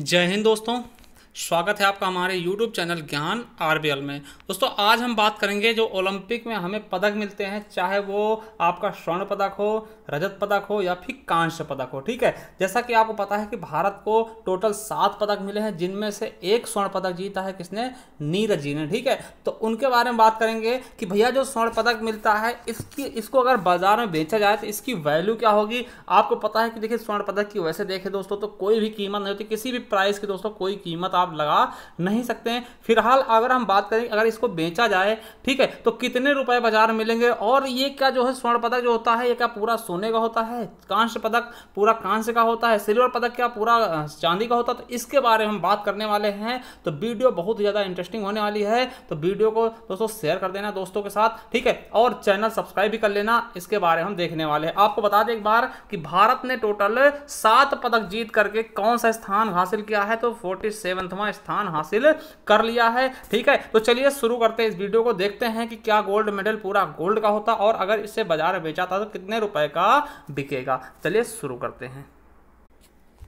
जय हिंद दोस्तों स्वागत है आपका हमारे YouTube चैनल ज्ञान आर में दोस्तों आज हम बात करेंगे जो ओलंपिक में हमें पदक मिलते हैं चाहे वो आपका स्वर्ण पदक हो रजत पदक हो या फिर कांस्य पदक हो ठीक है जैसा कि आपको पता है कि भारत को टोटल सात पदक मिले हैं जिनमें से एक स्वर्ण पदक जीता है किसने नीरज जी ने ठीक है तो उनके बारे में बात करेंगे कि भैया जो स्वर्ण पदक मिलता है इसकी इसको अगर बाजार में बेचा जाए तो इसकी वैल्यू क्या होगी आपको पता है कि देखिए स्वर्ण पदक की वैसे देखे दोस्तों तो कोई भी कीमत नहीं होती किसी भी प्राइस की दोस्तों कोई कीमत आप लगा नहीं सकते हैं फिलहाल अगर हम बात करें अगर इसको बेचा जाए ठीक है तो कितने रुपए बाजार में मिलेंगे और ये क्या जो है स्वर्ण पदक जो होता है ये क्या पूरा सोने का होता है कांस्य पदक पूरा कांस्य का होता है सिल्वर पदक क्या पूरा चांदी का होता है तो इसके बारे में हम बात करने वाले हैं तो वीडियो बहुत ज़्यादा इंटरेस्टिंग होने वाली है तो वीडियो को दोस्तों शेयर कर देना दोस्तों के साथ ठीक है और चैनल सब्सक्राइब भी कर लेना इसके बारे में हम देखने वाले हैं आपको बता दें एक बार कि भारत ने टोटल सात पदक जीत करके कौन सा स्थान हासिल किया है तो फोर्टी सेवनवा स्थान हासिल कर लिया है ठीक है तो चलिए शुरू करते हैं इस वीडियो को देखते हैं कि क्या गोल्ड मेडल पूरा गोल्ड का होता और अगर इसे बाजार में बेचा था तो कितने रुपए का बिकेगा चलिए शुरू करते हैं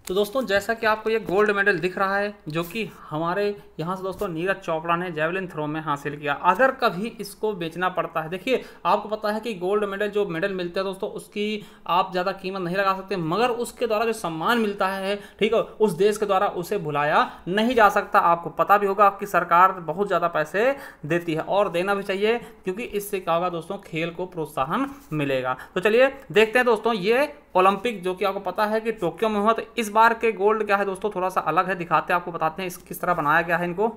तो दोस्तों जैसा कि आपको ये गोल्ड मेडल दिख रहा है जो कि हमारे यहाँ से दोस्तों नीरज चोपड़ा ने जेवलिन थ्रो में हासिल किया अगर कभी इसको बेचना पड़ता है देखिए आपको पता है कि गोल्ड मेडल जो मेडल मिलता है दोस्तों उसकी आप ज़्यादा कीमत नहीं लगा सकते मगर उसके द्वारा जो सम्मान मिलता है ठीक है उस देश के द्वारा उसे भुलाया नहीं जा सकता आपको पता भी होगा आपकी सरकार बहुत ज़्यादा पैसे देती है और देना भी चाहिए क्योंकि इससे क्या होगा दोस्तों खेल को प्रोत्साहन मिलेगा तो चलिए देखते हैं दोस्तों ये ओलंपिक जो कि आपको पता है कि टोक्यो में हुआ तो इस बार के गोल्ड क्या है दोस्तों थोड़ा सा अलग है दिखाते हैं आपको बताते हैं इस किस तरह बनाया गया है इनको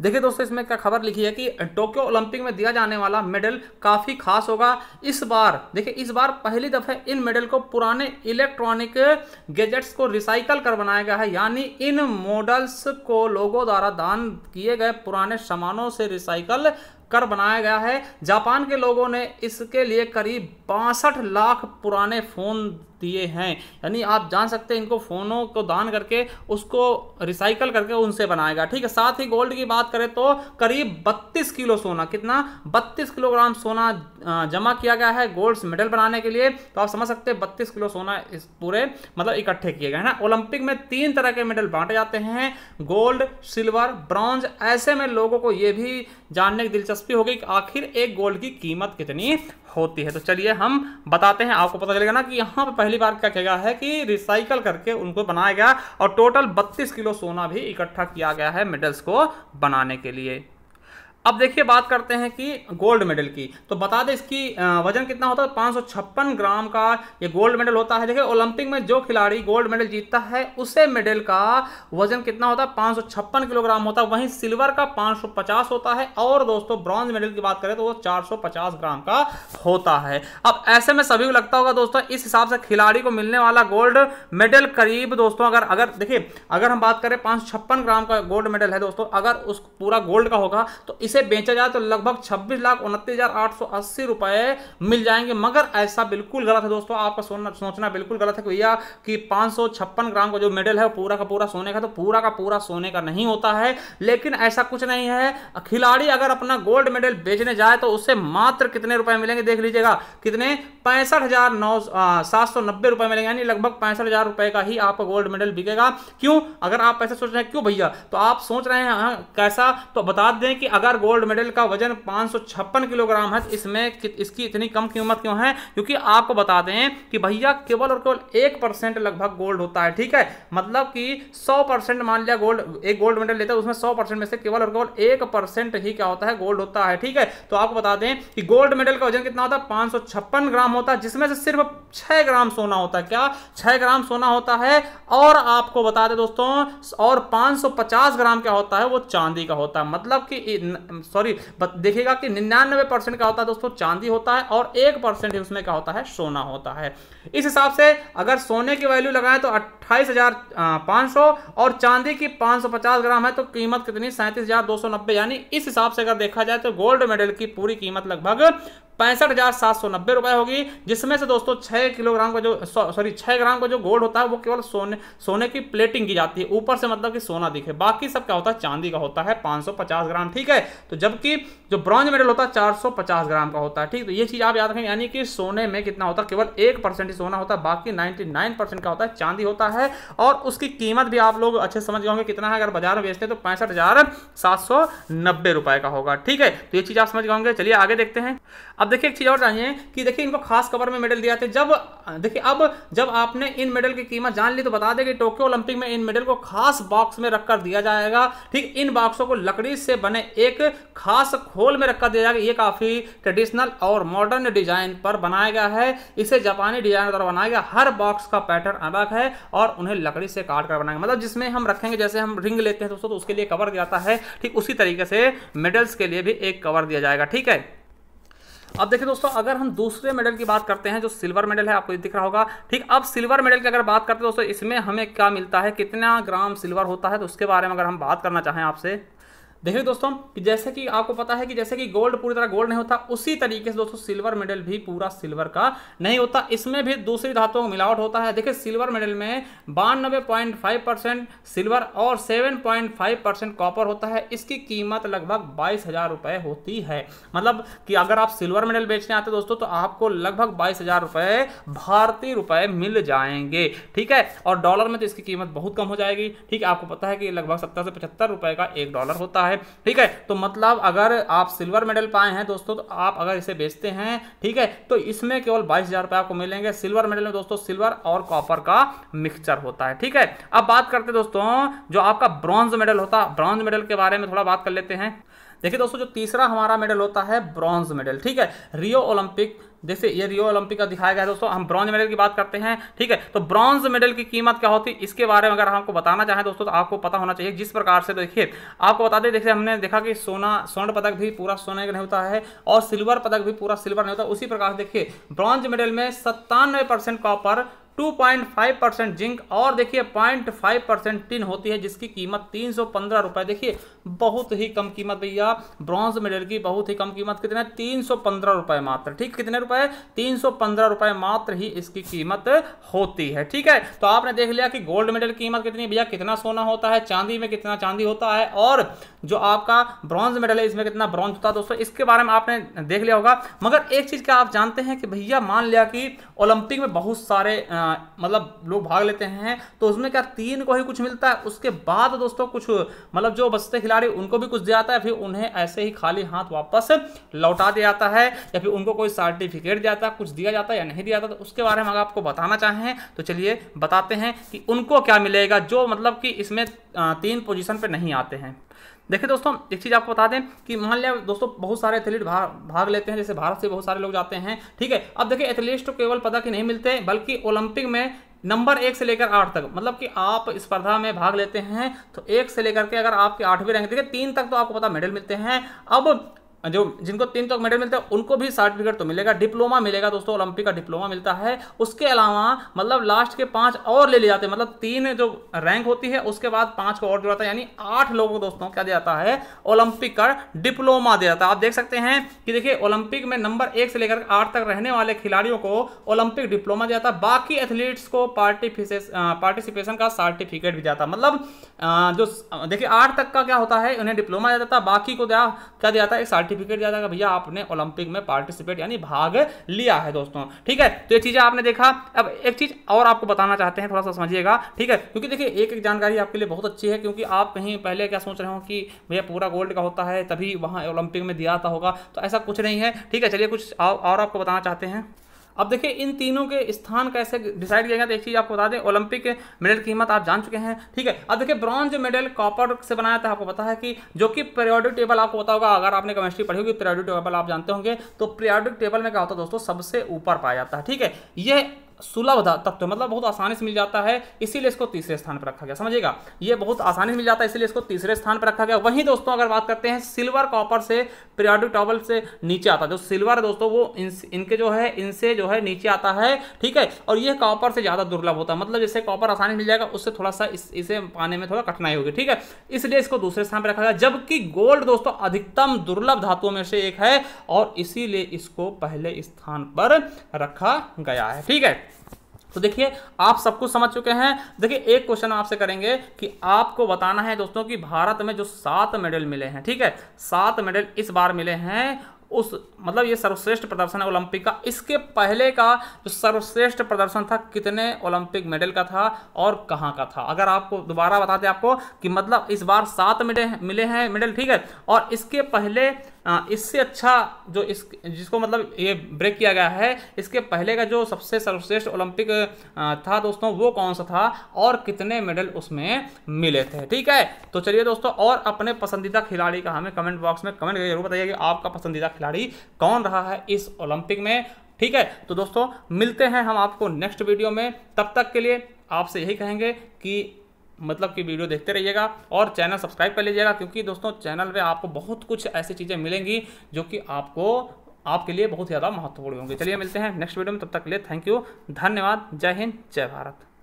देखिए दोस्तों इसमें क्या खबर लिखी है कि टोक्यो ओलंपिक में दिया जाने वाला मेडल काफ़ी खास होगा इस बार देखिए इस बार पहली दफ़े इन मेडल को पुराने इलेक्ट्रॉनिक गैजेट्स को रिसाइकल कर बनाया गया है यानी इन मॉडल्स को लोगों द्वारा दान किए गए पुराने सामानों से रिसाइकल कर बनाया गया है जापान के लोगों ने इसके लिए करीब बासठ लाख पुराने फ़ोन दिए हैं यानी आप जान सकते हैं इनको फ़ोनों को दान करके उसको रिसाइकल करके उनसे बनाएगा ठीक है साथ ही गोल्ड की बात करें तो करीब बत्तीस किलो सोना कितना बत्तीस किलोग्राम सोना जमा किया गया है गोल्ड मेडल बनाने के लिए तो आप समझ सकते हैं बत्तीस किलो सोना इस पूरे मतलब इकट्ठे किए गए हैं ना ओलंपिक में तीन तरह के मेडल बांटे जाते हैं गोल्ड सिल्वर ब्रॉन्ज ऐसे में लोगों को ये भी जानने की दिलचस्पी होगी कि आखिर एक गोल्ड की कीमत कितनी होती है तो चलिए हम बताते हैं आपको पता चलेगा ना कि यहाँ पर पहली बार क्या कहेगा है कि रिसाइकल करके उनको बनाया गया और टोटल बत्तीस किलो सोना भी इकट्ठा किया गया है मेडल्स को बनाने के लिए अब देखिए बात करते हैं कि गोल्ड मेडल की तो बता दें इसकी वजन कितना होता है पाँच ग्राम का ये गोल्ड मेडल होता है देखिए ओलंपिक में जो खिलाड़ी गोल्ड मेडल जीतता है उसे मेडल का वजन कितना होता है पाँच किलोग्राम होता है वहीं सिल्वर का 550 होता है और दोस्तों ब्रॉन्ज मेडल की बात करें तो वो 450 ग्राम का होता है अब ऐसे में सभी को लगता होगा दोस्तों इस हिसाब से खिलाड़ी को मिलने वाला गोल्ड मेडल करीब दोस्तों अगर अगर देखिए अगर हम बात करें पाँच ग्राम का गोल्ड मेडल है दोस्तों अगर उस पूरा गोल्ड का होगा तो इसे इसे बेचा जाए तो लगभग छब्बीस लाख उनतीस हजार आठ सौ अस्सी रुपए मिल जाएंगे मगर ऐसा बिल्कुल गलत है दोस्तों आपका सोना सोचना बिल्कुल गलत है भैया कि पांच सौ छप्पन ग्राम का जो मेडल है वो पूरा का पूरा सोने का तो पूरा का पूरा सोने का नहीं होता है लेकिन ऐसा कुछ नहीं है खिलाड़ी अगर अपना गोल्ड मेडल बेचने जाए तो उसे मात्र कितने रुपए मिलेंगे देख लीजिएगा कितने पैंसठ हजार नौ सात सौ नब्बे रुपए मिलेंगे यानी लगभग पैंसठ हजार रुपए का ही आपका गोल्ड मेडल बिकेगा क्यों अगर आप ऐसा सोच रहे हैं क्यों भैया तो आप सोच रहे हैं हाँ, कैसा तो बता दें कि अगर गोल्ड मेडल का वजन पाँच किलोग्राम है इसमें इसकी इतनी कम कीमत क्यों है क्योंकि आपको बता दें कि भैया केवल और केवल एक परसेंट लगभग गोल्ड होता है ठीक है मतलब कि 100 परसेंट मान लिया गोल्ड एक गोल्ड मेडल लेता है उसमें 100 परसेंट में से केवल और केवल एक परसेंट ही क्या होता है गोल्ड होता है ठीक है तो आपको बता दें कि गोल्ड मेडल का वजन कितना होता है पाँच ग्राम होता है जिसमें से सिर्फ छः ग्राम सोना होता है क्या छः ग्राम सोना होता है और आपको बता दें दोस्तों और 550 ग्राम क्या होता है वो चांदी का होता है मतलब कि सॉरी देखिएगा कि निन्यानवे परसेंट का होता है दोस्तों चांदी होता है और एक परसेंट उसमें क्या होता है सोना होता है इस हिसाब से अगर सोने की वैल्यू लगाएं तो अट्ठाईस और चांदी की 550 ग्राम है तो कीमत कितनी सैंतीस यानी इस हिसाब से अगर देखा जाए तो गोल्ड मेडल की पूरी कीमत लगभग पैंसठ हजार सात सौ नब्बे रुपए होगी जिसमें से दोस्तों छह किलोग्राम का जो सॉरी छह ग्राम का जो गोल्ड होता है वो केवल सोने सोने की प्लेटिंग की जाती है ऊपर से मतलब कि सोना दिखे बाकी सब क्या होता है चांदी का होता है पचास ग्राम ठीक है तो जबकि जो ब्रॉन्ज मेडल होता है चार ग्राम का होता है ठीक तो ये चीज आप याद रखें यानी कि सोने में कितना होता है केवल एक परसेंट ही सोना होता है बाकी परसेंट का होता है चांदी होता है और उसकी कीमत भी आप लोग अच्छे समझ गए होंगे कितना है अगर बाजार में बेचते हैं तो पैंसठ हजार सात सौ नब्बे रुपए का होगा ठीक है तो ये चीज आप समझ गए होंगे चलिए आगे देखते हैं अब अब देखिए एक चीज़ और जानिए कि देखिए इनको खास कवर में मेडल दिया था जब देखिए अब जब आपने इन मेडल की कीमत जान ली तो बता दें कि टोक्यो ओलंपिक में इन मेडल को खास बॉक्स में रखकर दिया जाएगा ठीक इन बॉक्सों को लकड़ी से बने एक खास खोल में रखकर दिया जाएगा ये काफ़ी ट्रेडिशनल और मॉडर्न डिजाइन पर बनाया गया है इसे जापानी डिजाइनर द्वारा बनाया गया हर बॉक्स का पैटर्न अलग है और उन्हें लकड़ी से काट कर बनाएंगे मतलब जिसमें हम रखेंगे जैसे हम रिंग लेते हैं दोस्तों तो उसके लिए कवर दिया जाता है ठीक उसी तरीके से मेडल्स के लिए भी एक कवर दिया जाएगा ठीक है अब देखिए दोस्तों अगर हम दूसरे मेडल की बात करते हैं जो सिल्वर मेडल है आपको दिख रहा होगा ठीक अब सिल्वर मेडल की अगर बात करते हैं दोस्तों इसमें हमें क्या मिलता है कितना ग्राम सिल्वर होता है तो उसके बारे में अगर हम बात करना चाहें आपसे देखिए दोस्तों कि जैसे कि आपको पता है कि जैसे कि गोल्ड पूरी तरह गोल्ड नहीं होता उसी तरीके से दोस्तों सिल्वर मेडल भी पूरा सिल्वर का नहीं होता इसमें भी दूसरी धातुओं का मिलावट होता है देखिए सिल्वर मेडल में बानबे पॉइंट फाइव परसेंट सिल्वर और seven point five percent copper होता है इसकी कीमत लगभग बाईस हजार होती है मतलब कि अगर आप सिल्वर मेडल बेचने आते दोस्तों तो आपको लगभग बाईस हजार भारतीय रुपए मिल जाएंगे ठीक है और डॉलर में तो इसकी कीमत बहुत कम हो जाएगी ठीक है आपको पता है कि लगभग सत्तर से पचहत्तर रुपए का एक डॉलर होता है है ठीक है तो मतलब अगर आप सिल्वर मेडल पाए हैं दोस्तों तो आप अगर इसे बेचते हैं ठीक है तो इसमें केवल बाईस हजार रुपए आपको मिलेंगे सिल्वर मेडल में दोस्तों सिल्वर और कॉपर का मिक्सचर होता है ठीक है अब बात करते दोस्तों जो आपका ब्रॉन्ज मेडल होता है ब्रॉन्ज मेडल के बारे में थोड़ा बात कर लेते हैं देखिए दोस्तों जो तीसरा हमारा मेडल होता है ब्रॉन्ज मेडल ठीक है रियो ओलंपिक जैसे ये रियो ओलंपिक का दिखाया गया है दोस्तों हम ब्रॉन्ज मेडल की बात करते हैं ठीक है तो ब्रॉन्ज मेडल की कीमत क्या होती है इसके बारे में अगर आपको बताना चाहें दोस्तों तो आपको पता होना चाहिए जिस प्रकार से देखिए आपको बता दें देखिए हमने देखा कि सोना स्वर्ण पदक भी पूरा सोने का नहीं होता है और सिल्वर पदक भी पूरा सिल्वर नहीं होता उसी प्रकार देखिए ब्रॉन्ज मेडल में सत्तानवे परसेंट कॉपर 2.5 परसेंट जिंक और देखिए 0.5 परसेंट टिन होती है जिसकी कीमत तीन सौ पंद्रह देखिए बहुत ही कम कीमत भैया ब्रॉन्ज मेडल की बहुत ही कम कीमत कितना है तीन सौ पंद्रह रुपए मात्र ठीक कितने रुपए तीन सौ पंद्रह रुपए मात्र ही इसकी कीमत होती है ठीक है तो आपने देख लिया कि गोल्ड मेडल की कीमत कितनी भैया कितना सोना होता है चांदी में कितना चांदी होता है और जो आपका ब्रॉन्ज मेडल है इसमें कितना ब्रॉन्ज होता है दोस्तों इसके बारे में आपने देख लिया होगा मगर एक चीज़ क्या आप जानते हैं कि भैया मान लिया कि ओलंपिक में बहुत सारे मतलब लोग भाग लेते हैं तो उसमें क्या तीन को ही कुछ मिलता है उसके बाद दोस्तों कुछ मतलब जो बचते खिलाड़ी अधिकारी उनको भी कुछ दिया जाता है फिर उन्हें ऐसे ही खाली हाथ वापस लौटा दिया जाता है या फिर उनको कोई सर्टिफिकेट दिया जाता कुछ दिया जाता है या नहीं दिया जाता तो उसके बारे में अगर आपको बताना चाहें तो चलिए बताते हैं कि उनको क्या मिलेगा जो मतलब कि इसमें तीन पोजिशन पर नहीं आते हैं देखिए दोस्तों एक चीज़ आपको बता दें कि मान लिया दोस्तों बहुत सारे एथलीट भाग लेते हैं जैसे भारत से बहुत सारे लोग जाते हैं ठीक है अब देखिए एथलीट तो केवल पदक ही नहीं मिलते बल्कि ओलंपिक में नंबर एक से लेकर आठ तक मतलब कि आप स्पर्धा में भाग लेते हैं तो एक से लेकर के अगर आपके आठवीं रैंक देखिए तीन तक तो आपको पता मेडल मिलते हैं अब जो जिनको तीन तक मेडल मिलता है उनको भी सर्टिफिकेट तो मिलेगा डिप्लोमा मिलेगा दोस्तों ओलंपिक का डिप्लोमा मिलता है उसके अलावा मतलब लास्ट के पांच और ले लिए जाते हैं मतलब तीन जो रैंक होती है उसके बाद पांच को और जुड़ाता है यानी आठ लोगों को दोस्तों क्या दिया जाता है ओलंपिक का डिप्लोमा दिया जाता है आप देख सकते हैं कि देखिए ओलंपिक में नंबर एक से लेकर आठ तक रहने वाले खिलाड़ियों को ओलंपिक डिप्लोमा दिया जाता है बाकी एथलीट्स को पार्टिसिपेशन का सर्टिफिकेट भी जाता मतलब जो देखिए आठ तक का क्या होता है उन्हें डिप्लोमा दिया जाता बाकी को क्या दिया जाता है एक सर्टिफिकेट दिया जाएगा भैया आपने ओलंपिक में पार्टिसिपेट यानी भाग लिया है दोस्तों ठीक है तो ये चीज़ें आपने देखा अब एक चीज़ और आपको बताना चाहते हैं थोड़ा सा समझिएगा ठीक है क्योंकि देखिए एक एक जानकारी आपके लिए बहुत अच्छी है क्योंकि आप कहीं पहले क्या सोच रहे हो कि भैया पूरा गोल्ड का होता है तभी वहां ओलंपिक में दिया होगा तो ऐसा कुछ नहीं है ठीक है चलिए कुछ और आपको बताना चाहते हैं अब देखिए इन तीनों के स्थान कैसे डिसाइड किया गया तो एक चीज़ आपको बता दें ओलंपिक मेडल कीमत आप जान चुके हैं ठीक है अब देखिए ब्रॉन्ज मेडल कॉपर से बनाया था आपको पता है कि जो कि पीरियोडिक टेबल आपको पता होगा अगर आपने केमिस्ट्री पढ़ी होगी पीरियोडिक टेबल आप जानते होंगे तो प्रियोडिक टेबल में क्या होता है दोस्तों सबसे ऊपर पाया जाता है ठीक है यह सुलभ तत्व तो मतलब बहुत आसानी से मिल जाता है इसीलिए इसको तीसरे स्थान पर रखा गया समझिएगा ये बहुत आसानी से मिल जाता है इसलिए इसको तीसरे स्थान पर रखा गया वहीं दोस्तों अगर बात करते हैं सिल्वर कॉपर से पीरियडिक टॉबल से नीचे आता है जो सिल्वर दोस्तों वो इन, इनके जो है इनसे जो है नीचे आता है ठीक है और यह कॉपर से ज़्यादा दुर्लभ होता है मतलब जैसे कॉपर आसानी मिल जाएगा उससे थोड़ा सा इस, इसे पाने में थोड़ा कठिनाई होगी ठीक है इसलिए इसको दूसरे स्थान पर रखा गया जबकि गोल्ड दोस्तों अधिकतम दुर्लभ धातुओं में से एक है और इसीलिए इसको पहले स्थान पर रखा गया है ठीक है तो देखिए आप सब कुछ समझ चुके हैं देखिए एक क्वेश्चन आपसे करेंगे कि आपको बताना है दोस्तों कि भारत में जो सात मेडल मिले हैं ठीक है सात मेडल इस बार मिले हैं उस मतलब ये सर्वश्रेष्ठ प्रदर्शन है ओलंपिक का इसके पहले का जो सर्वश्रेष्ठ प्रदर्शन था कितने ओलंपिक मेडल का था और कहाँ का था अगर आपको दोबारा बताते आपको कि मतलब इस बार सात मेडल मिले हैं मेडल ठीक है और इसके पहले इससे अच्छा जो इस जिसको मतलब ये ब्रेक किया गया है इसके पहले का जो सबसे सर्वश्रेष्ठ ओलंपिक था दोस्तों वो कौन सा था और कितने मेडल उसमें मिले थे ठीक है तो चलिए दोस्तों और अपने पसंदीदा खिलाड़ी का हमें कमेंट बॉक्स में कमेंट जरूर बताइए कि आपका पसंदीदा खिलाड़ी कौन रहा है इस ओलंपिक में ठीक है तो दोस्तों मिलते हैं हम आपको नेक्स्ट वीडियो में तब तक के लिए आपसे यही कहेंगे कि मतलब कि वीडियो देखते रहिएगा और चैनल सब्सक्राइब कर लीजिएगा क्योंकि दोस्तों चैनल पे आपको बहुत कुछ ऐसी चीज़ें मिलेंगी जो कि आपको आपके लिए बहुत ज़्यादा महत्वपूर्ण होंगे चलिए मिलते हैं नेक्स्ट वीडियो में तब तक के लिए थैंक यू धन्यवाद जय हिंद जय भारत